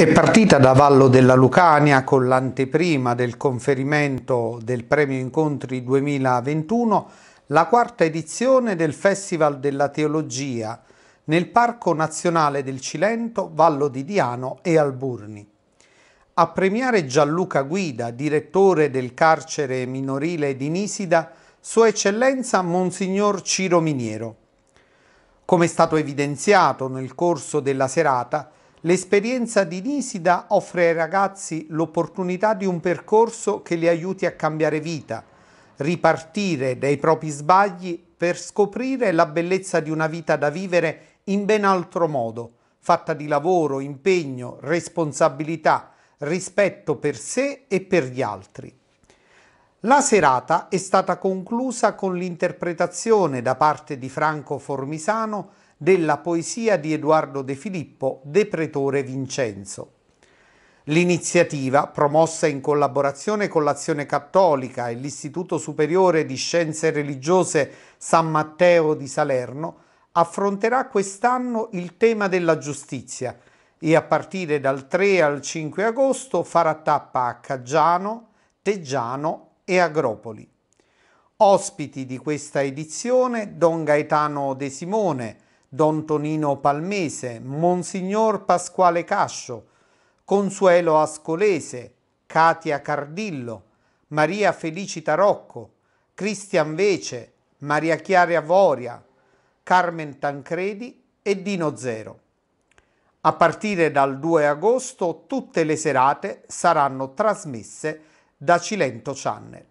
È partita da Vallo della Lucania con l'anteprima del conferimento del Premio Incontri 2021 la quarta edizione del Festival della Teologia nel Parco Nazionale del Cilento, Vallo di Diano e Alburni. A premiare Gianluca Guida, direttore del carcere minorile di Nisida, Sua Eccellenza Monsignor Ciro Miniero. Come è stato evidenziato nel corso della serata, L'esperienza di Nisida offre ai ragazzi l'opportunità di un percorso che li aiuti a cambiare vita, ripartire dai propri sbagli per scoprire la bellezza di una vita da vivere in ben altro modo, fatta di lavoro, impegno, responsabilità, rispetto per sé e per gli altri. La serata è stata conclusa con l'interpretazione da parte di Franco Formisano della poesia di Edoardo De Filippo, De Pretore Vincenzo. L'iniziativa, promossa in collaborazione con l'Azione Cattolica e l'Istituto Superiore di Scienze Religiose San Matteo di Salerno, affronterà quest'anno il tema della giustizia e a partire dal 3 al 5 agosto farà tappa a Caggiano, Teggiano e Agropoli. Ospiti di questa edizione Don Gaetano De Simone, Don Tonino Palmese, Monsignor Pasquale Cascio, Consuelo Ascolese, Katia Cardillo, Maria Felicita Rocco, Cristian Vece, Maria Chiara Voria, Carmen Tancredi e Dino Zero. A partire dal 2 agosto tutte le serate saranno trasmesse da Cilento Channel.